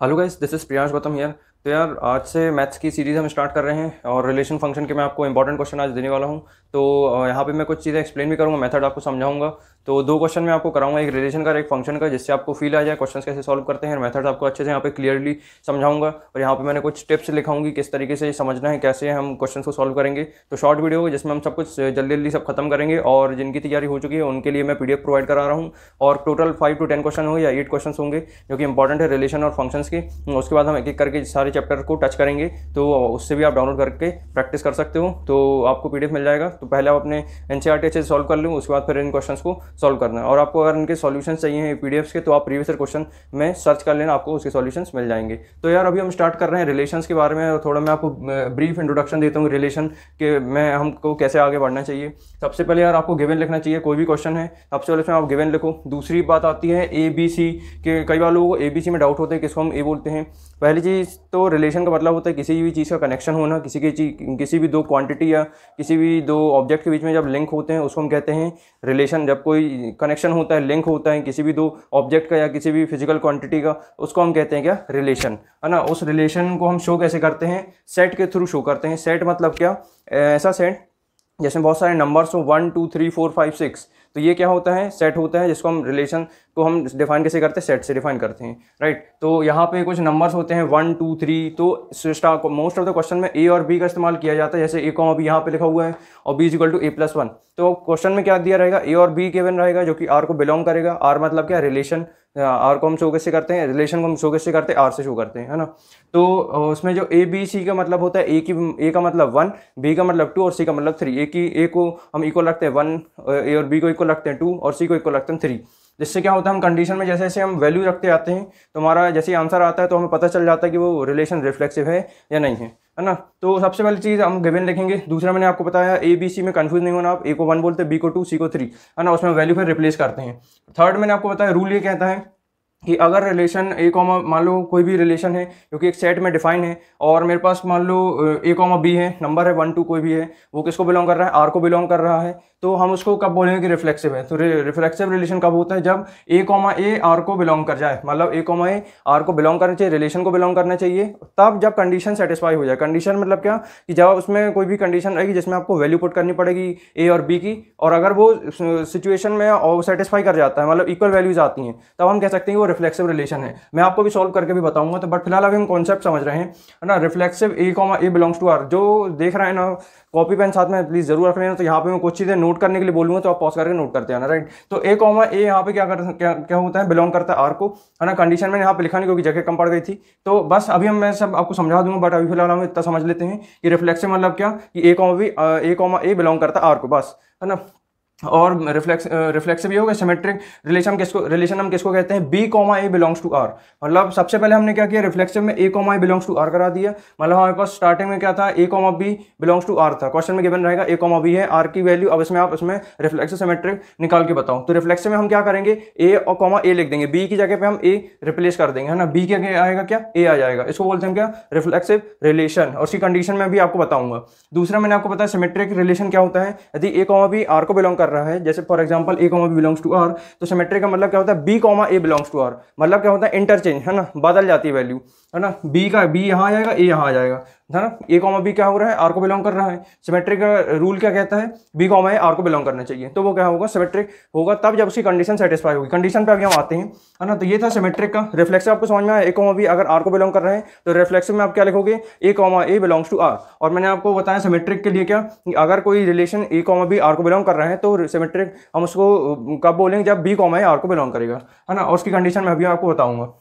Hello guys, this is Priyansh Gautam here. तो यार आज से मैथ्स की सीरीज़ हम स्टार्ट कर रहे हैं और रिलेशन फंक्शन के मैं आपको इंपॉर्टेंट क्वेश्चन आज देने वाला हूं तो यहाँ पे मैं कुछ चीज़ें एक्सप्लेन भी करूँगा मेथड आपको समझाऊंगा तो दो क्वेश्चन मैं आपको कराऊंगा एक रिलेशन का एक फंक्शन का जिससे आपको फील आ जाए क्वेश्चन कैसे सॉल्व करते हैं मैथड आपको अच्छे से यहाँ पर क्लियरली समझाऊंगा और यहाँ पर मैंने कुछ टिप्स लिखाऊंगी किस तरीके से समझना है कैसे हम क्वेश्चन को सॉल्व करेंगे तो शॉर्ट वीडियो होगी जिसमें हम सब कुछ जल्दी जल्दी सब खत्म करेंगे और जिनकी तैयारी हो चुकी है उनके लिए मैं पी प्रोवाइड करा रहा हूँ और total five to ten question हो या एट क्वेश्चन होंगे जो कि इंपॉर्टेंट है रिलेशन और फंक्शन के उसके बाद हम एक एक करके सारे चैप्टर को टच करेंगे तो उससे भी आप डाउनलोड करके प्रैक्टिस कर सकते हो तो आपको पी मिल जाएगा तो पहले आप अपने N C R T solve कर लें उसके बाद फिर इन क्वेश्चन को सॉल्व करना है और आपको अगर इनके सॉल्यूशन चाहिए पी के तो आप प्रीवियस क्वेश्चन में सर्च कर लेना आपको उसके सॉल्यूशन मिल जाएंगे तो यार अभी हम स्टार्ट कर रहे हैं रिलेशन के बारे में और थोड़ा मैं आपको ब्रीफ इंट्रोडक्शन देता हूँ रिलेशन के मैं हमको कैसे आगे बढ़ना चाहिए सबसे पहले यार आपको गिवन लिखना चाहिए कोई भी क्वेश्चन है सबसे पहले आप गिवन लिखो दूसरी बात आती है ए बी सी के कई बार लोगों को ए बी सी में डाउट होते हैं किसको हम ए बोलते हैं पहली चीज़ तो रिलेशन का मतलब होता है किसी भी चीज़ का कनेक्शन होना किसी के चीज किसी भी दो क्वांटिटी या किसी भी दो ऑब्जेक्ट के बीच में जब लिंक होते हैं उसको हम कहते हैं रिलेशन जब कोई कनेक्शन होता है लिंक होता है किसी भी दो ऑब्जेक्ट का या किसी भी फिजिकल क्वांटिटी का उसको हम कहते हैं क्या रिलेशन है ना उस रिलेशन को हम शो कैसे करते हैं सेट के थ्रू शो करते हैं सेट मतलब क्या ऐसा सेट जैसे बहुत सारे नंबर्स हो one two three four five six तो ये क्या होता है सेट होता है जिसको हम रिलेशन को हम डिफाइन कैसे करते हैं सेट से डिफाइन करते हैं राइट तो यहाँ पे कुछ नंबर्स होते हैं वन टू थ्री तो मोस्ट ऑफ द क्वेश्चन में ए और बी का इस्तेमाल किया जाता है जैसे ए को अभी यहाँ पे लिखा हुआ है और B is equal to A plus one तो क्वेश्चन में क्या दिया रहेगा ए और बी केवन रहेगा जो कि आर को बिलोंग करेगा आर मतलब क्या रिलेशन आर को हम शो कैसे करते हैं रिलेशन को हम शो कैसे करते हैं आर से शो करते हैं है ना तो उसमें जो ए बी सी का मतलब होता है ए की ए का मतलब वन बी का मतलब टू और सी का मतलब थ्री ए की ए को हम इक्वल रखते हैं वन ए और बी को इक्वल रखते हैं टू और सी को इक्वल रखते हैं थ्री जिससे क्या होता है हम कंडीशन में जैसे जैसे हम वैल्यू रखते आते हैं तो हमारा जैसे आंसर आता है तो हमें पता चल जाता है कि वो रिलेशन रिफ्लेक्सिव है या नहीं है है ना तो सबसे पहली चीज़ हम गिवन लिखेंगे दूसरा मैंने आपको बताया ए बी सी में कन्फ्यूज नहीं होना आप ए को वन बोलते हैं बी को टू सी को थ्री है ना उसमें वैल्यू फिर रिप्लेस करते हैं थर्ड मैंने आपको बताया रूल ये कहता है कि अगर रिलेशन ए कॉमा मान लो कोई भी रिलेशन है जो कि एक सेट में डिफाइन है और मेरे पास मान लो ए कॉमा बी है नंबर है वन टू कोई भी है वो किसको बिलोंग कर रहा है आर को बिलोंग कर रहा है तो हम उसको कब बोलेंगे कि रिफ्लेक्सिव है तो रिफ्लेक्सिव रिलेशन कब होता है जब ए कॉमा ए आर को बिलोंग कर जाए मतलब ए कॉमा ए आर को बिलोंग करना चाहिए रिलेशन को बिलोंग करना चाहिए तब जब कंडीशन सेटिस्फाई हो जाए कंडीशन मतलब क्या कि जब उसमें कोई भी कंडीशन रहेगी जिसमें आपको वैल्यू पुट करनी पड़ेगी ए और बी की और अगर वो सिचुएशन में सेटिस्फाई कर जाता है मतलब इक्वल वैल्यूज आती हैं तब हम कह सकते हैं वो रिफ्लेक्सिव रिलेशन है मैं आपको भी सॉल्व करके भी बताऊंगा तो बट फिलहाल अभी हम कॉन्सेप्ट समझ रहे हैं ना reflexive A comma A belongs to R जो देख रहे हैं ना कॉपी पेन साथ में प्लीज़ जरूर रख लेना तो यहाँ पे मैं कुछ चीज़ें नोट करने के लिए बोलूंगा तो आप पॉज करके नोट करते हैं ना राइट तो ए कॉमा ए यहाँ पे क्या कर क्या, क्या होता है बिलोंग करता है आर को है ना कंडीशन में यहाँ पे लिखा नहीं क्योंकि जगह कम पड़ गई थी तो बस अभी हम मैं सब आपको समझा दूंगा बट अभी फिलहाल हम इतना समझ लेते हैं कि रिफ्लेक्शन मतलब क्या कि A comma B A comma A belong करता आर को बस है ना और रिफ्लेक्स रिफ्लेक्सिव भी होगा सिमेट्रिक रिलेशन किसको रिलेशन हम किसको कहते हैं B comma A belongs to R मतलब सबसे पहले हमने क्या किया रिफ्लेक्सिव में A comma A belongs to R करा दिया मतलब हमारे पास स्टार्टिंग में क्या था A comma B belongs to R था क्वेश्चन में गिवन रहेगा ए कॉमा बी है आर की वैल्यू अब इसमें आप इसमें रिफ्लेक्सिव सिमेट्रिक निकाल के बताओ तो रिफ्लेक्सिव में हम क्या करेंगे ए और कॉमा ए लिख देंगे बी की जगह पर हम ए रिप्लेस कर देंगे है ना बी के आएगा क्या ए आ जाएगा इसको बोलते हैं क्या रिफ्लेक्सिव रिलेशन और उसकी कंडीशन में भी आपको बताऊंगा दूसरा मैंने आपको बताया सिमेट्रिक रिलेशन क्या होता है यदि ए कॉमा बी आर को बिलोंग कर कर रहा है जैसे for example A comma B belongs to R तो सिमेट्री का मतलब क्या होता है B comma A belongs to R मतलब क्या होता है इंटरचेंज है ना बदल जाती है वैल्यू है ना बी का बी यहाँ आ जाएगा ए यहाँ आ जाएगा है ना ए कॉमा बी क्या हो रहा है आर को बिलोंग कर रहा है सिमेट्रिक का रूल क्या कहता है बी कॉमा है आर को बिलोंग करना चाहिए तो वो क्या होगा सिमेट्रिक होगा तब जब उसकी कंडीशन सेटिस्फाई होगी कंडीशन पे अभी हम आते हैं है ना तो ये था सिमेट्रिक का रिफ्लेक्सिव आपको समझ में आया ए कॉमा बी अगर आर को बिलोंग कर रहे हैं तो रिफ्लेक्सिव में आप क्या लिखोगे A comma A belongs to R और मैंने आपको बताया सिमेट्रिक के लिए क्या अगर कोई relation A comma B R को बिलोंग कर रहे हैं तो सिमेट्रिक हम उसको uh, कब बोलेंगे जब बी कॉमा है आर को बिलोंग करेगा है ना उसकी कंडीशन में अभी आपको बताऊँगा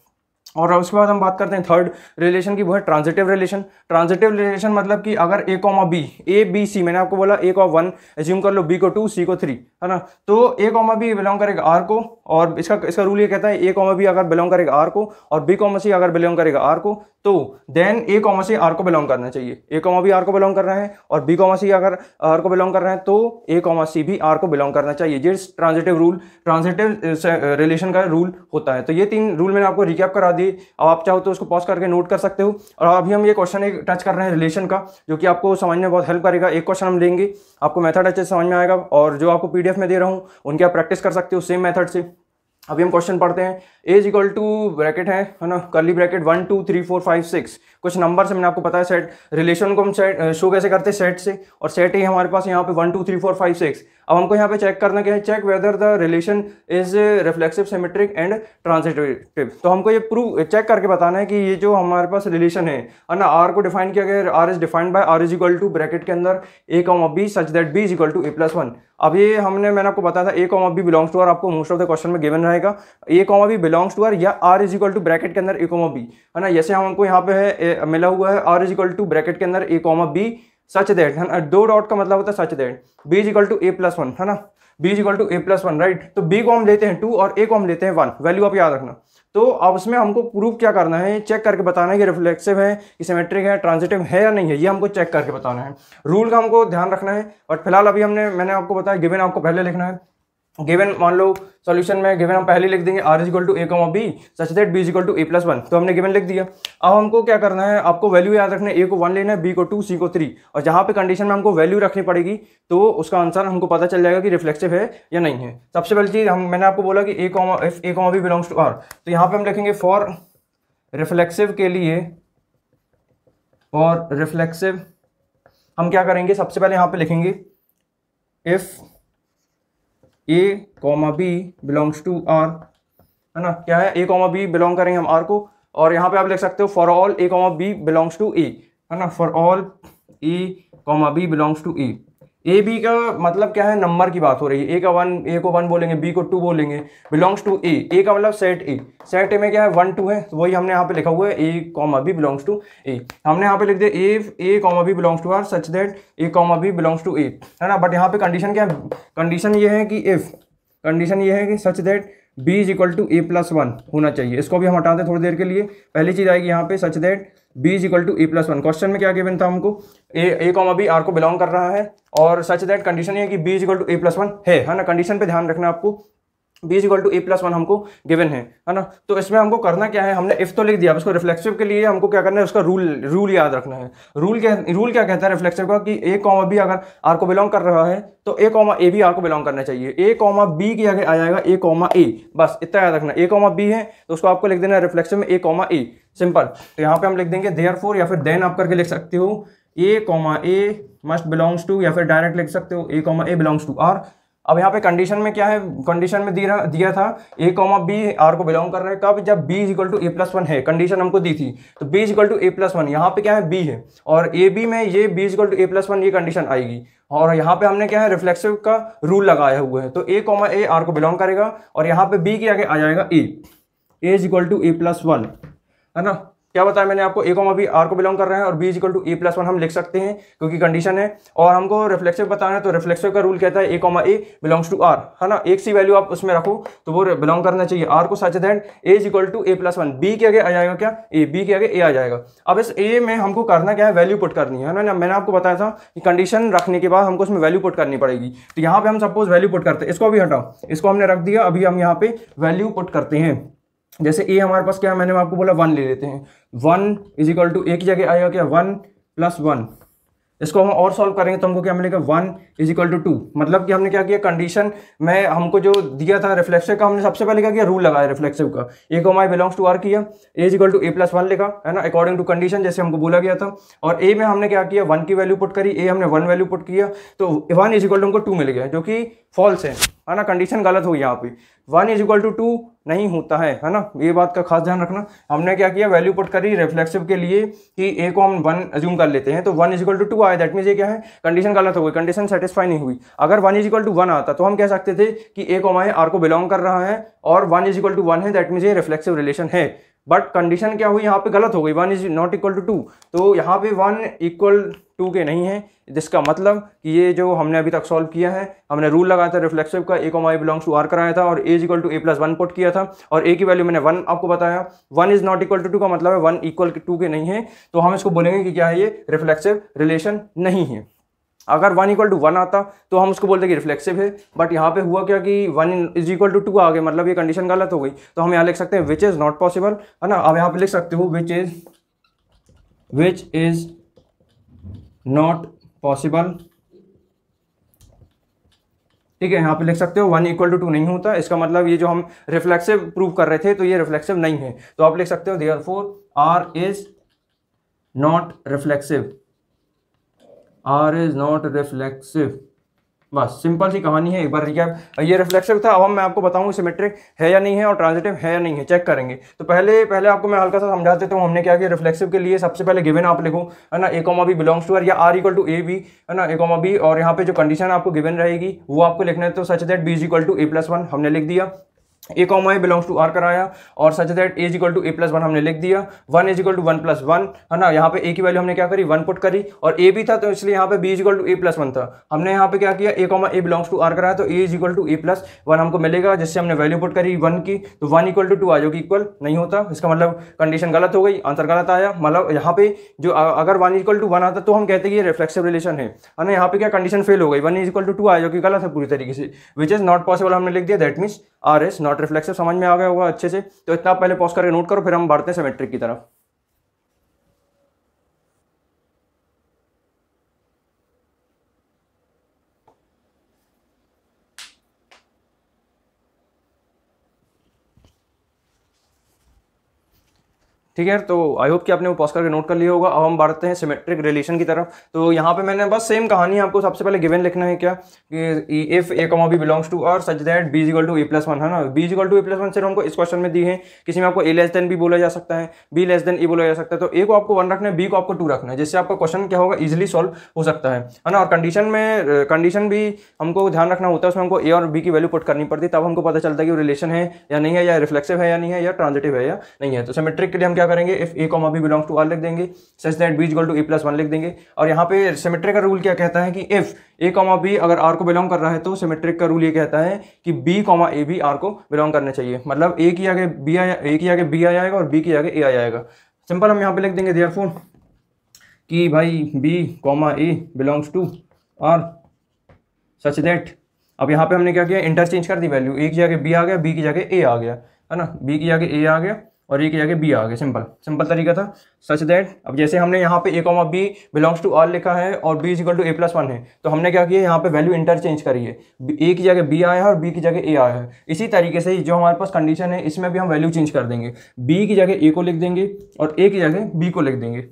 और उसके बाद हम बात करते हैं थर्ड रिलेशन की वो है ट्रांजिटिव रिलेशन ट्रांजिटिव रिलेशन मतलब कि अगर A comma B A B C मैंने आपको बोला ए कॉमा वन एज्यूम कर लो बी को टू सी को थ्री है ना तो ए कॉमा बी बिलोंग करेगा आर को और इसका इसका रूल ये कहता है ए कॉमा बी अगर बिलोंग करेगा आर को और बी कॉमा सी अगर बिलोंग करेगा आर को तो then A comma C R को बिलोंग करना चाहिए ए कॉमा बी आर को बिलोंग कर रहे हैं और बी कॉमा सी अगर आर को बिलोंग कर रहे हैं तो ए कॉमा सी भी आर को बिलोंग करना चाहिए ये ट्रांजिटिव रूल ट्रांजिटिव रिलेशन का रूल होता है तो ये तीन रूल मैंने आपको रिकैप करा दी अब आप चाहो तो उसको पॉज करके नोट कर सकते हो और अभी हम ये क्वेश्चन एक टच कर रहे हैं रिलेशन का जो कि आपको समझ में बहुत हेल्प करेगा एक क्वेश्चन हम लेंगे आपको मेथड अच्छे से समझ में आएगा और जो आपको पी में दे रहा हूँ उनके आप प्रैक्टिस कर सकते हो सेम मैथड से अभी हम क्वेश्चन पढ़ते हैं एज इक्वल टू ब्रैकेट है है ना curly bracket one two three four five six कुछ नंबर से मैंने आपको पता है सेट रिलेशन को हम सेट शो कैसे करते हैं सेट से और सेट ही हमारे पास यहाँ पे one two three four five six अब हमको यहाँ पे चेक करना क्या है check whether the relation is reflexive symmetric and transitive तो हमको ये प्रूव चेक करके बताना है कि ये जो हमारे पास रिलेशन है है ना आर को डिफाइन किया गया R is defined by R is equal to bracket के अंदर A of B such that B is equal to A plus one अब ये हमने मैंने आपको बताया था A of B belongs to R आपको मोस्ट ऑफ द क्वेश्चन में गिवन रहेगा A of B belong belongs to R या R is equal to bracket के अंदर ए कॉमा बी है ना जैसे हमको यहाँ पे है मिला हुआ है R is equal to bracket के अंदर A comma B such that है ना दो डॉट का मतलब होता है such that B is equal to A plus one है ना B is equal to A plus one right तो बी को हम लेते हैं टू और ए को हम लेते हैं वन वैल्यू आप याद रखना तो अब उसमें हमको प्रूफ क्या करना है चेक करके बताना है कि रिफ्लेक्सिव है कि सिमेट्रिक है ट्रांजिटिव है या नहीं है ये हमको चेक करके बताना है रूल का हमको ध्यान रखना है और फिलहाल अभी हमने मैंने आपको बताया गिवन आपको पहले लिखना है गिवन मान लो सॉल्यूशन में गिवन हम पहले लिख देंगे R is equal to A comma B such that B is equal to A plus one तो हमने गिवन लिख दिया अब हमको क्या करना है आपको वैल्यू याद रखना है ए को वन लेना है बी को टू सी को थ्री और जहाँ पे कंडीशन में हमको वैल्यू रखनी पड़ेगी तो उसका आंसर हमको पता चल जाएगा कि रिफ्लेक्सिव है या नहीं है सबसे पहले चीज़ हम मैंने आपको बोला कि A comma F A comma B belongs to R तो यहाँ पर हम लिखेंगे फॉर रिफ्लेक्सिव के लिए और रिफ्लेक्सिव हम क्या करेंगे सबसे पहले यहाँ पर लिखेंगे if A comma B belongs to R है ना क्या है ए कॉमा बी बिलोंग करेंगे हम आर को और यहाँ पे आप लिख सकते हो for all A comma B belongs to A है ना for all A comma B belongs to A A B का मतलब क्या है नंबर की बात हो रही है ए का वन ए को वन बोलेंगे बी को टू बोलेंगे बिलोंग्स टू ए ए का मतलब सेट ए सेट ए में क्या है वन टू है वही हमने यहाँ पे लिखा हुआ है A comma B belongs to A हमने यहाँ पे लिख दिया A A comma B belongs to R such that A comma B belongs to A है ना बट यहाँ पे कंडीशन क्या है कंडीशन ये है कि इफ़ कंडीशन ये है कि such that B is equal to A plus one होना चाहिए इसको भी हम हटाते हैं थोड़ी देर के लिए पहली चीज़ आएगी यहाँ पे such that B is equal to A plus one question में क्या गिवन था हमको A A comma B R को बिलोंग कर रहा है और सच दैट कंडीशन ये कि B is to A plus one है है ना कंडीशन पे ध्यान रखना आपको B is equal to A plus one हमको गिवन है है ना तो इसमें हमको करना क्या है हमने इफ तो लिख दिया उसको रिफ्लेक्सिव के लिए हमको क्या करना है उसका रूल रूल याद रखना है रूल क्या रूल क्या कहता है रिफ्लेक्सिव का कि ए कॉमा बी अगर आर को बिलोंग कर रहा है तो ए कॉमा ए भी आर को बिलोंग करना चाहिए ए कॉमा बी की आगे आ जाएगा ए कॉमा ए बस इतना याद रखना ए कॉमा बी है तो उसको आपको लिख देना है रिफ्लेक्सिव में ए कॉमा ए सिंपल तो यहाँ पे हम लिख देंगे देयर फोर या फिर देन आप करके लिख सकते हो A comma A must belongs to या फिर डायरेक्ट लिख सकते हो A comma A belongs to R अब यहाँ पे कंडीशन में क्या है कंडीशन में दिया था ए कॉमा बी आर को बिलोंग कर रहा है कब जब B equal to A plus one है कंडीशन हमको दी थी तो B equal to A plus one यहाँ पे क्या है बी है और ए बी में ये B equal to A plus one ये कंडीशन आएगी और यहाँ पे हमने क्या है रिफ्लेक्सिव का रूल लगाया हुआ है तो ए कॉमा ए आर को बिलोंग करेगा और यहाँ पे बी के आगे आ जाएगा A A is equal to A plus one है ना क्या बताया मैंने आपको ए कॉमा बी आर को बिलोंग कर रहे हैं और B equal to A plus one हम लिख सकते हैं क्योंकि कंडीशन है और हमको रिफ्लेक्सिव बताना है तो रिफ्लेक्सिव का रूल कहता है A comma A belongs to R है ना एक सी वैल्यू आप उसमें रखो तो वो बिलोंग करना चाहिए आर को such that A equal to A plus one B के आगे आ जाएगा क्या ए बी के आगे ए आ जाएगा अब इस ए में हमको करना क्या है वैल्यू पुट करनी है ना मैंने आपको बताया था कि कंडीशन रखने के बाद हमको उसमें वैल्यू पुट करनी पड़ेगी तो यहाँ पे हम सपोज वैल्यू पुट करते हैं इसको अभी हटाओ इसको हमने रख दिया अभी हम यहाँ पे वैल्यू पुट करते हैं जैसे ए हमारे पास क्या है मैंने आपको बोला वन ले लेते हैं one is equal to A की जगह आएगा क्या वन प्लस वन इसको हम और सॉल्व करेंगे तो हमको क्या मिलेगा one is equal to two मतलब कि हमने क्या किया कंडीशन में हमको जो दिया था रिफ्लेक्सिव का हमने सबसे पहले क्या किया रूल लगाया रिफ्लेक्सिव का ए को माई बिलोंग्स टू आर किया A is equal to A plus one लिखा है ना अकॉर्डिंग टू कंडीशन जैसे हमको बोला गया था और ए में हमने क्या किया वन की वैल्यू पुट करी ए हमने वन वैल्यू पुट किया तो वन इज इक्वल टू हमको टू मिल गया जो कि फॉल्स है है ना कंडीशन गलत हुई यहाँ पे one is equal to two नहीं होता है है ना ये बात का खास ध्यान रखना हमने क्या किया वैल्यू पुट करी रिफ्लेक्सिव के लिए कि ए को हम वन एज्यूम कर लेते हैं तो one is equal to two आया दैट मीन ये क्या है कंडीशन गलत हो गई कंडीशन सेटिस्फाई नहीं हुई अगर one is equal to one आता तो हम कह सकते थे कि ए को हमारे आर को बिलोंग कर रहा है और one is equal to one है दैट मीन ये रिफ्लेक्सिव रिलेशन है बट कंडीशन क्या हुई यहाँ पे गलत हो गई one is not equal to two तो यहाँ पे वन इक्वल टू के नहीं है जिसका मतलब कि ये जो हमने अभी तक सॉल्व किया है हमने रूल लगाया था रिफ्लेक्सिव का ए को आई बिलोंग्स टू आर कराया था और is equal to A plus one put किया था और ए की वैल्यू मैंने वन आपको बताया one is not equal to two का मतलब है वन इक्वल टू के नहीं है तो हम इसको बोलेंगे कि क्या है ये रिफ्लेक्सिव रिलेशन नहीं है अगर वन इक्वल टू वन आता तो हम उसको बोलते कि रिफ्लेक्सिव है बट यहाँ पे हुआ क्या कि one is equal to two आ गए मतलब ये कंडीशन गलत हो गई तो हम यहाँ लिख सकते हैं विच इज़ नॉट पॉसिबल है ना अब यहाँ पे लिख सकते हो which is which is not possible ठीक है यहाँ पे लिख सकते हो वन इक्वल टू टू नहीं होता इसका मतलब ये जो हम रिफ्लेक्सिव प्रूव कर रहे थे तो ये रिफ्लेक्सिव नहीं है तो आप लिख सकते हो therefore R is not reflexive R is not reflexive बस सिंपल सी कहानी है एक बार रिकैप ये रिफ्लेक्सिव था अब हम मैं आपको बताऊँ सिमेट्रिक है या नहीं है और ट्रांजिटिव है या नहीं है चेक करेंगे तो पहले पहले आपको मैं हल्का सा समझा देता हूँ हमने क्या किया रिफ्लेक्सिव के लिए सबसे पहले गिवन आप लिखो है ना A B belongs to R या R equal to A B है ना ए बी और यहाँ पे जो कंडीशन आपको गिवन रहेगी वो आपको लिखना है तो such that B is equal to A plus one हमने लिख दिया A comma A belongs to R कराया और such that is equal to A plus one हमने लिख दिया one is equal to one plus one है ना यहाँ पे ए की वैल्यू हमने क्या करी वन पुट करी और ए भी था तो इसलिए यहाँ पे B is equal to A plus one था हमने यहाँ पे क्या किया A comma A belongs to R कराया तो A is equal to A plus one हमको मिलेगा जिससे हमने वैल्यू पुट करी वन की तो वन इक्वल टू टू आ जो कि इक्वल नहीं होता इसका मतलब कंडीशन गलत हो गई आंसर गलत आया मतलब यहाँ पे जो अगर वन इक्वल टू वन आता तो हम कहते कि ये रिफ्लेक्सिव रिलेशन है ना यहाँ पे क्या कंडीशन फेल हो गई one is equal to two आ जो कि गलत है पूरी तरीके से विच इज नॉट पॉसिबल हमने लिख दिया that means R is not reflexive समझ में आ गया होगा अच्छे से तो इतना पहले पॉज करके नोट करो फिर हम बढ़ते हैं सेमेट्रिक की तरफ ठीक है तो आई होप कि आपने वो पॉज करके नोट कर लिया होगा अब हम बढ़ते हैं सिमेट्रिक रिलेशन की तरफ तो यहाँ पे मैंने बस सेम कहानी आपको सबसे पहले गिवन लिखना है क्या कि if A comma B belongs to R such that B equal to A plus one है ना B equal to A plus one सिर्फ हमको इस क्वेश्चन में दी है किसी में आपको ए लेस देन बी बोला जा सकता है बी लेस देन ए बोला जा सकता है तो ए को आपको वन रखना है बी को आपको टू रखना है जिससे आपका क्वेश्चन क्या होगा इजिली सॉल्व हो सकता है है ना और कंडीशन में कंडीशन भी हमको ध्यान रखना होता है उसमें हमको ए और बी की वैल्यू पुट करनी पड़ती है तब हमको पता चलता है कि रिलेशन है या नहीं है या रिफ्लेक्सिव है या नहीं है या ट्रांजिटिव है या नहीं है तो सिमेट्रिक के लिए हम क्या क्या करेंगे if A comma B belongs to R लिख देंगे such that B equal to A plus one लिख देंगे और यहाँ पे सिमेट्रिक का रूल क्या कहता है कि इफ ए कॉमा बी अगर आर को बिलोंग कर रहा है तो सिमेट्रिक का रूल ये कहता है कि बी कॉमा ए भी आर को बिलोंग करना चाहिए मतलब ए की आगे बी आया ए की आगे बी आ जाएगा और बी की आगे ए आ जाएगा सिंपल हम यहाँ पे लिख देंगे देयरफॉर कि भाई B comma A belongs to R such that अब यहाँ पे हमने क्या किया इंटरचेंज कर दी वैल्यू ए की जगह बी आ गया बी की जगह ए आ गया है ना बी की जगह ए आ गया और ये की जगह बी आ गया सिंपल सिंपल तरीका था सच दैट अब जैसे हमने यहाँ पे A comma B belongs to R लिखा है और B is equal to A plus one है तो हमने क्या किया यहाँ पे वैल्यू इंटरचेंज करी है ए की जगह बी आया है और बी की जगह ए आया है इसी तरीके से जो हमारे पास कंडीशन है इसमें भी हम वैल्यू चेंज कर देंगे बी की जगह ए को लिख देंगे और ए की जगह बी को लिख देंगे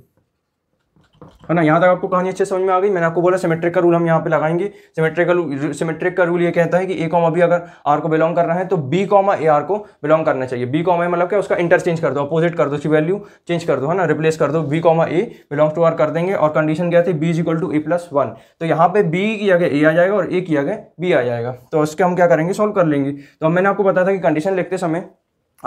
है ना यहाँ तक आपको कहानी अच्छे समझ में आ गई मैंने आपको बोला सिमेट्रिक का रूल हम यहाँ पे लगाएंगे सिमेट्रिक का सिमेट्रिक का रूल ये कहता है कि ए कॉमा बी अगर आर को बिलोंग करना है तो बी कॉमा ए आर को बिलोंग करना चाहिए बी कॉमा ए मतलब क्या उसका इंटरचेंज कर दो अपोजिट कर दो उसकी वैल्यू चेंज कर दो है ना रिप्लेस कर दो B comma A belong to R कर देंगे और कंडीशन क्या थी B is equal to A plus one तो यहाँ पे बी की जगह ए आ जाएगा और ए की जगह बी आ जाएगा तो उसके हम क्या करेंगे सॉल्व कर लेंगे तो मैंने आपको बताया था कि कंडीशन लिखते समय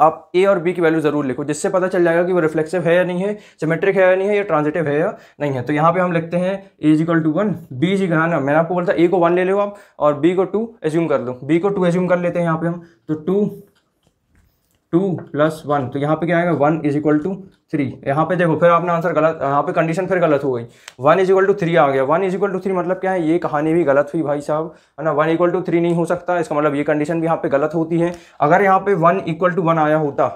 आप ए और बी की वैल्यू जरूर लिखो जिससे पता चल जाएगा कि वो रिफ्लेक्सिव है या नहीं है सिमेट्रिक है या नहीं है या ट्रांजिटिव है या नहीं है तो यहाँ पे हम लिखते हैं A is equal to one B जी का ना मैंने आपको बोलता ए को वन ले लो आप और बी को टू एज्यूम कर लो बी को टू एज्यूम कर लेते हैं यहाँ पे हम तो टू टू प्लस वन तो यहाँ पे क्या आएगा one is equal to three यहाँ पे देखो फिर आपने आंसर गलत यहाँ पे कंडीशन फिर गलत हो गई one is equal to three आ गया one is equal to three मतलब क्या है ये कहानी भी गलत हुई भाई साहब है ना वन इक्वल टू थ्री नहीं हो सकता इसका मतलब ये कंडीशन भी यहाँ पे गलत होती है अगर यहाँ पे वन इक्वल टू वन आया होता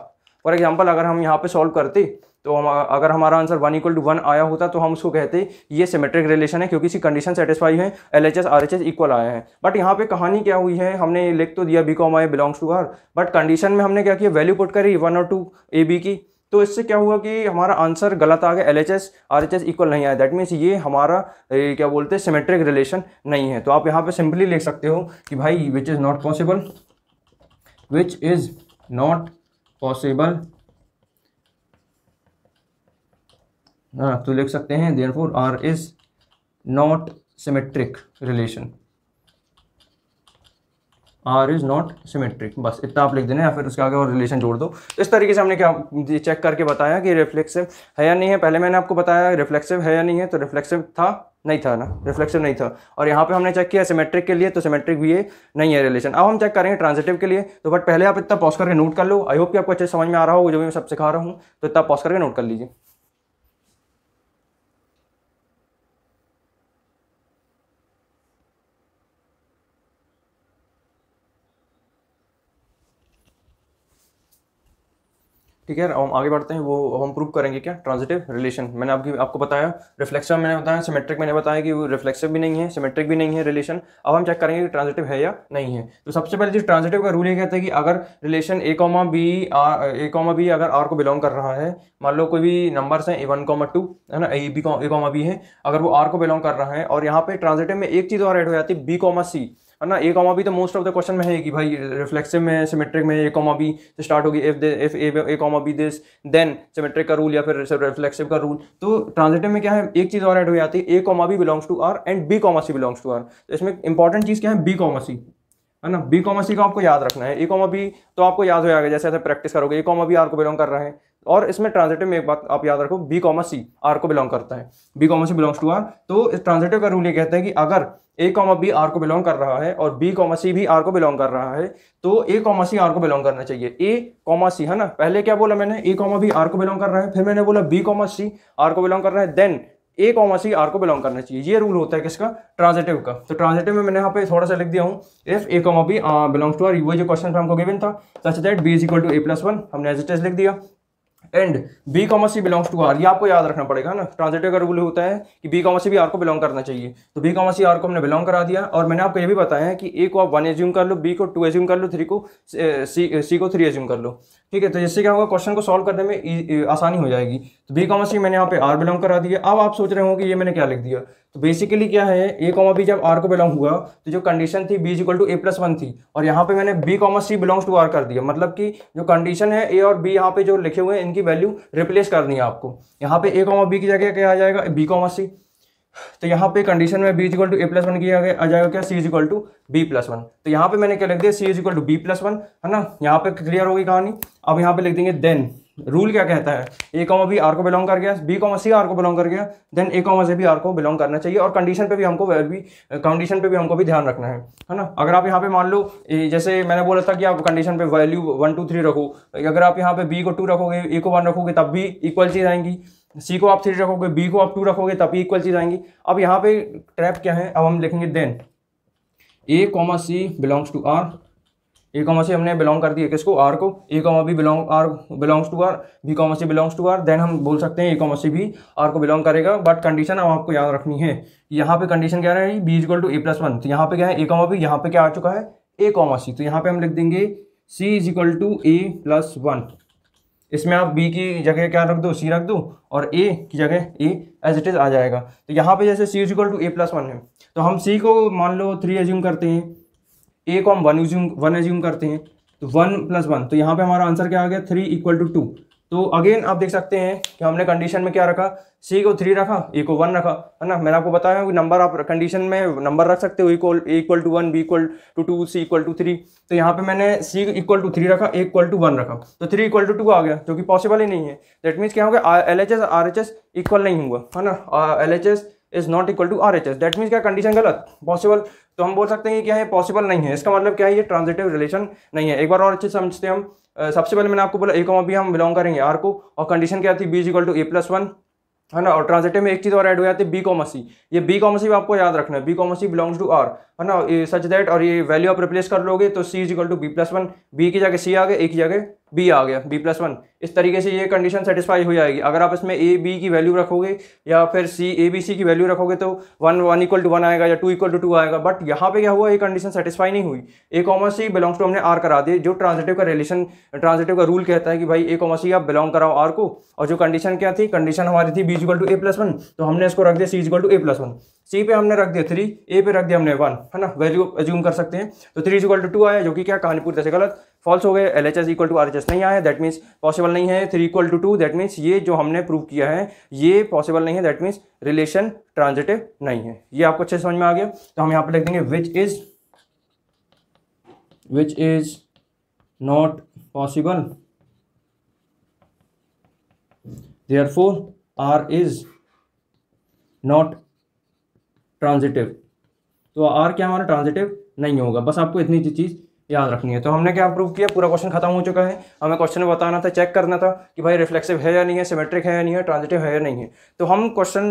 फॉर एग्जाम्पल अगर हम यहाँ पे सॉल्व करते तो हम अगर हमारा answer one equal to one आया होता तो हम उसको कहते ये सिमेट्रिक रिलेशन है क्योंकि इसकी कंडीशन सेटिस्फाई है L H S R H S equal आया है बट यहाँ पे कहानी क्या हुई है हमने लिख तो दिया B comma I belongs to R but condition में हमने क्या किया वैल्यू पुट करी वन और टू ए बी की तो इससे क्या हुआ कि हमारा आंसर गलत आ गया L H S R H S equal नहीं आया दैट मीन्स ये हमारा ए, क्या बोलते हैं सिमेट्रिक रिलेशन नहीं है तो आप यहाँ पे सिंपली लिख सकते हो कि भाई which is not possible which is not possible हाँ तो लिख सकते हैं therefore R is not symmetric relation R is not symmetric बस इतना आप लिख देना या फिर उसके आगे और रिलेशन जोड़ दो इस तरीके से हमने क्या चेक करके बताया कि रिफ्लेक्सिव है या नहीं है पहले मैंने आपको बताया रिफ्लेक्सिव है या नहीं है तो रिफ्लेक्सिव था नहीं था ना रिफ्लेक्सिव नहीं था और यहाँ पे हमने चेक किया सिमेट्रिक के लिए तो सिमेट्रिक भी ये नहीं है रिलेशन अब हम चेक करेंगे ट्रांजिटिव के लिए तो बट पहले आप इतना पॉज करके नोट कर लो आई होप कि आपको अच्छे समझ में आ रहा हो जो भी मैं सब सिखा रहा हूँ तो इतना पॉज करके नोट कर लीजिए ठीक है हम आगे बढ़ते हैं वो हम प्रूव करेंगे क्या ट्रांजिटिव रिलेशन मैंने आपकी आपको बताया रिफ्लेक्सिव मैंने बताया सिमेट्रिक मैंने बताया कि वो रिफ्लेक्सिव भी नहीं है सिमेट्रिक भी नहीं है रिलेशन अब हम चेक करेंगे कि ट्रांजिटिव है या नहीं है तो सबसे पहले जो ट्रांजिटिव का रूल ये कहता है कि अगर relation A comma B R A comma B अगर आर को बिलोंग कर रहा है मान लो कोई भी नंबर्स हैं ए वन कॉमा टू है ना A B A comma B है अगर वो आर को बिलोंग कर रहा है और यहाँ पे ट्रांजिटिव में एक चीज़ और एड हो जाती है बी कॉमा सी है ना ए कॉमा बी तो मोस्ट ऑफ द क्वेश्चन में है कि भाई रिफ्लेक्सिव में सिमेट्रिक में ए कॉमा बी से स्टार्ट होगी if if A comma B this then symmetric का रूल या फिर रिफ्लेक्सिव का रूल तो ट्रांजिटिव में क्या है एक चीज़ और ऐड हो जाती है A comma B belongs to R and B comma C belongs to R तो इसमें इंपॉर्टेंट चीज़ क्या है बी कॉमा सी है ना बी कॉमा सी का आपको याद रखना है ए कॉमा बी तो आपको याद हो जाएगा जैसे ऐसे प्रैक्टिस करोगे ए कॉमा बी को बिलोंग कर रहा है और इसमें ट्रांजेटिव में एक बात आप याद रखो बी कॉमा सी आर को बिलोंग करता है B comma C belongs to R तो इस ट्रांजेटिव का रूल ये कहता है कि अगर ए कॉमर बी आर को बिलोंग कर रहा है और बी कॉमर सी भी आर को बिलोंग कर रहा है तो ए कॉमर सी आर को बिलोंग करना चाहिए ए कॉमर सी है ना पहले क्या बोला मैंने ए कॉमर बी आर को बिलोंग कर रहा है फिर मैंने बोला बी कॉमर सी आर को बिलोंग कर रहा है then A comma C R को बिलोंग करना चाहिए ये रूल होता है किसका ट्रांजेटिव का तो ट्रांजेटिव में मैंने यहाँ पे थोड़ा सा लिख दिया हूँ if A comma B belongs to R you जो क्वेश्चन हमको गिवन था such that B is equal to A plus one हमने एज इट इज लिख दिया एंड बी कॉमर्स ही बिलोंग्स टू आर ये आपको याद रखना पड़ेगा ना ट्रांसलेटर का रूल होता है कि बी कॉमर्स भी आर को बिलोंग करना चाहिए तो बी कॉमर्स आर को हमने बिलोंग करा दिया और मैंने आपको ये भी बताया कि ए को आप वन एज्यूम कर लो बी को टू एज्यूम कर लो थ्री को सी को थ्री एज्यूम कर लो ठीक है तो इससे क्या होगा क्वेश्चन को सॉल्व करने में e, e, आसानी हो जाएगी तो बी कॉमर्स मैंने यहाँ पे आर बिलोंग करा दिया अब आप सोच रहे हो कि ये मैंने क्या लिख दिया तो बेसिकली क्या है ए कॉमा बी जब आर को बिलोंग हुआ तो जो कंडीशन थी B equal to A plus one थी और यहाँ पे मैंने B comma C belongs to R कर दिया मतलब कि जो कंडीशन है ए और बी यहाँ पे जो लिखे हुए हैं इनकी वैल्यू रिप्लेस करनी है आपको यहाँ पे ए कॉमा बी की जगह क्या आ जाएगा बी कॉमर्स सी तो यहाँ पे कंडीशन में B equal to A plus one किया गया आ जाएगा क्या C is equal to B plus one तो यहाँ पे मैंने क्या लिख दिया C is equal to B plus one है ना यहाँ पे क्लियर होगी कहानी अब यहाँ पे लिख देंगे देन रूल क्या कहता है ए कॉमा बी आर को बिलोंग कर गया बी कॉमा सी आर को बिलोंग कर गया देन ए कॉमा से भी आर को बिलोंग करना चाहिए और कंडीशन पे भी हमको भी कंडीशन पे भी हमको भी ध्यान रखना है है ना अगर आप यहाँ पे मान लो जैसे मैंने बोला था कि आप कंडीशन पे वैल्यू वन टू थ्री रखो अगर आप यहाँ पे बी को टू रखोगे ए को वन रखोगे तब भी इक्वल चीज आएंगी सी को आप थ्री रखोगे बी को आप टू रखोगे तब इक्वल चीज आएंगी अब यहाँ पे ट्रैप क्या है अब हम लिखेंगे then A comma C belongs to R A comma C हमने बिलोंग कर दिया किसको आर को A comma B belong R belongs to R B comma C belongs to R then हम बोल सकते हैं ए कॉमा सी भी आर को बिलोंग करेगा बट कंडीशन अब आपको याद रखनी है यहाँ पे कंडीशन क्या है B is equal to A plus one तो यहाँ पे क्या है ए कॉमा बी यहाँ पे क्या आ चुका है ए कॉमा सी तो यहाँ पे हम लिख देंगे C is equal to A plus one इसमें आप बी की जगह क्या रख दो सी रख दो और ए की जगह ए एज इट इज़ आ जाएगा तो यहाँ पे जैसे C is equal to A plus one है तो हम सी को मान लो थ्री एज्यूम करते हैं ए को हम वन एज्यूम वन एज्यूम करते हैं तो वन प्लस वन तो यहाँ पे हमारा आंसर क्या आ गया थ्री इक्वल टू टू तो अगेन आप देख सकते हैं कि हमने कंडीशन में क्या रखा सी को थ्री रखा ए को वन रखा है ना मैंने आपको बताया कि नंबर आप कंडीशन में नंबर रख सकते हो equal A equal to one B equal to two C equal to three तो यहाँ पे मैंने सी इक्वल टू थ्री रखा ए इक्वल टू वन रखा तो थ्री इक्वल टू टू आ गया जो कि पॉसिबल ही नहीं है दैट मीन्स क्या हो गया L H S R H S equal नहीं हुआ है ना L H S is not equal to R H S that mean क्या कंडीशन गलत पॉसिबल तो हम बोल सकते हैं कि क्या है पॉसिबल नहीं है इसका मतलब क्या है ये ट्रांजिटिव रिलेशन नहीं है एक बार और अच्छे समझते हम सबसे पहले मैंने आपको बोला ए कॉमा हम बिलोंग करेंगे आर को और कंडीशन क्या थी B equal to A plus one है ना और ट्रांजिटिव में एक चीज़ और ऐड हो जाती है बी कॉमर्सी ये बी कॉमर्सी भी आपको याद रखना है B comma C belongs to R है ना सच दैट और ये वैल्यू आप रिप्लेस कर लोगे तो C is equal to B plus one B की जगह सी आ गया ए की जगह बी आ गया बी प्लस वन इस तरीके से ये कंडीशन सेटिस्फाई हो जाएगी अगर आप इसमें ए बी की वैल्यू रखोगे या फिर सी ए बी सी की वैल्यू रखोगे तो one one equal to one आएगा या टू इक्वल टू टू आएगा बट यहाँ पे क्या हुआ ये कंडीशन सेटिस्फाई नहीं हुई ए कॉमर्स ही बिलोंग्स टू हमने आर करा दिए जो ट्रांजिटिव का रिलेशन ट्रांजिटिव का रूल कहता है कि भाई ए कॉमर्स ही आप बिलोंग कराओ आर को और जो कंडीशन क्या थी कंडीशन हमारी थी B equal to A plus one तो हमने इसको रख दिया C equal to A plus one C पे हमने रख दिया थ्री ए पे रख दिया हमने वन है ना वैल्यू एज्यूम कर सकते हैं तो three is equal to two आया जो कि क्या कहानीपुर जैसे गलत फॉल्स हो गए L H S equal to R H S नहीं आया दैट मीन्स पॉसिबल नहीं है three equal to two that means ये जो हमने प्रूव किया है ये पॉसिबल नहीं है दैट मीन्स रिलेशन ट्रांजिटिव नहीं है ये आपको अच्छे समझ में आ गया तो हम यहाँ पर लिख देंगे which is which is not possible therefore R is not transitive तो आर क्या हमारा ट्रांजिटिव नहीं होगा बस आपको इतनी चीज़ याद रखनी है तो हमने क्या प्रूव किया पूरा क्वेश्चन खत्म हो चुका है हमें क्वेश्चन में बताना था चेक करना था कि भाई रिफ्लेक्सिव है या नहीं है सिमेट्रिक है या नहीं है ट्रांजिटिव है या नहीं है तो हम क्वेश्चन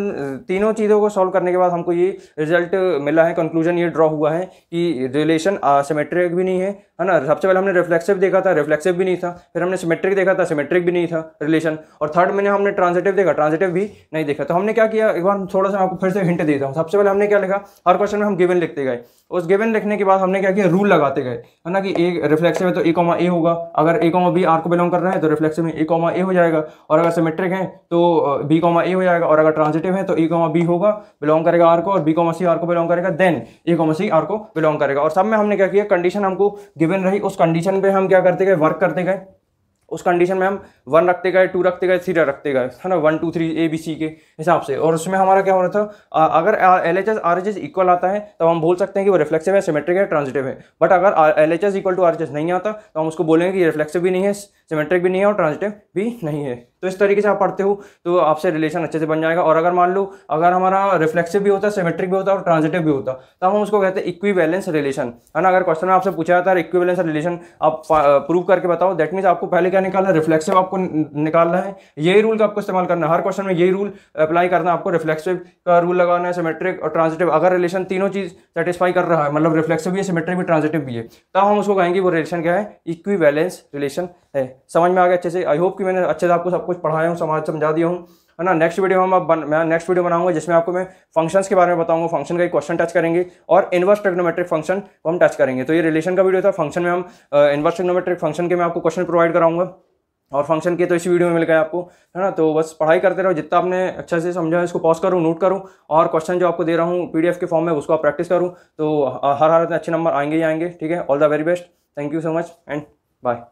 तीनों चीज़ों को सॉल्व करने के बाद हमको ये रिजल्ट मिला है कंक्लूजन ये ड्रॉ हुआ है कि रिलेशन सिमेट्रिक भी नहीं है है ना सबसे पहले हमने रिफ्लेक्सिव देखा था रिफ्लेक्सिव भी नहीं था फिर हमने सिमेट्रिक देखा था सिमेट्रिक भी नहीं था रिलेशन और थर्ड मैंने हमने ट्रांजिटिव देखा ट्रांजिटिव भी नहीं देखा तो हमने क्या किया एक बार थोड़ा सा आपको फिर से हिंट देता हूँ सबसे पहले हमने क्या लिखा हर क्वेश्चन में हम गिवन लिखते गए उस गिवन लिखने के बाद हमने क्या किया रूल लगाते गए है ना कि ए रिफ्लेक्सिव है तो ए कॉमा ए होगा अगर ए कॉमा बी आर को बिलोंग कर रहा है तो रिफ्लेक्सिव में ए कॉमा ए हो जाएगा और अगर सिमेट्रिक है तो बी कॉमा ए हो जाएगा और अगर ट्रांजिटिव है तो ए कॉमा बी होगा बिलोंग करेगा आर को और बी कॉमा सी आर को बिलोंग करेगा then A comma C R को बिलोंग करेगा और सब में हमने क्या किया कंडीशन हमको गिवन रही उस कंडीशन पर हम क्या करते गए वर्क करते गए उस कंडीशन में हम वन रखते गए टू रखते गए थ्री रखते गए है ना one two three A B C के हिसाब से और उसमें हमारा क्या हो रहा था अगर L H S R H S equal आता है तो हम बोल सकते हैं कि वो रिफ्लेक्सिव है सिमेट्रिक है ट्रांजिटिव है बट अगर L H S equal to R H S नहीं आता तो हम उसको बोलेंगे कि रिफ्लेक्सिव भी नहीं है सिमेट्रिक भी नहीं है और ट्रांजिटिव भी नहीं है तो इस तरीके से आप पढ़ते हो तो आपसे रिलेशन अच्छे से बन जाएगा और अगर मान लो अगर हमारा रिफ्लेक्सिव भी होता है सिमेट्रिक भी होता है और ट्रांजिटिव भी होता तो हम उसको कहते हैं इक्वीवेलेंस रिलेशन है ना अगर क्वेश्चन में आपसे पूछा जाता है इक्वीवेलेंस रिलेशन आप प्रूव करके बताओ दैट मीन्स आपको पहले क्या निकालना है रिफ्लेक्सिव आपको निकालना है यही रूल का आपको इस्तेमाल करना है हर क्वेश्चन में यही रूल अप्लाई करना है आपको रिफ्लेक्सिव का रूल लगाना है सिमेट्रिक और ट्रांजिटिव अगर रिलेशन तीनों चीज़ सेटिस्फाई कर रहा है मतलब रिफ्लेक्सिव भी है सिमेट्रिक भी ट्रांजिटिव भी है तब तो हम उसको कहेंगे वो रिलेशन क्या है बैलेंस रिलेशन है समझ में आ गया अच्छे से आई होप कि मैंने अच्छे से आपको सब कुछ पढ़ाया हूँ समाज समझा दिया हूँ है ना नेक्स्ट वीडियो हम आप बन मैं नेक्स्ट वीडियो बनाऊंगा जिसमें आपको मैं फंक्शंस के बारे में बताऊंगा फंक्शन का एक क्वेश्चन टच करेंगे और इनवर्स ट्रिग्नोमेट्रिक फंक्शन को हम टच करेंगे तो ये रिलेशन का वीडियो था फंक्शन में हम इनवर्स ट्रिग्नोमेट्रिक फंक्शन के मैं आपको क्वेश्चन प्रोवाइड कराऊंगा और फंक्शन के तो इसी वीडियो में मिल गए आपको है ना तो बस पढ़ाई करते रहो जितना आपने अच्छे से समझा इसको पॉज करूँ नोट करूँ और क्वेश्चन जो आपको दे रहा हूँ पी के फॉर्म में उसको आप प्रैक्टिस करूँ तो हर हालत में अच्छे नंबर आएंगे ही आएंगे ठीक है all the very best thank you so much and bye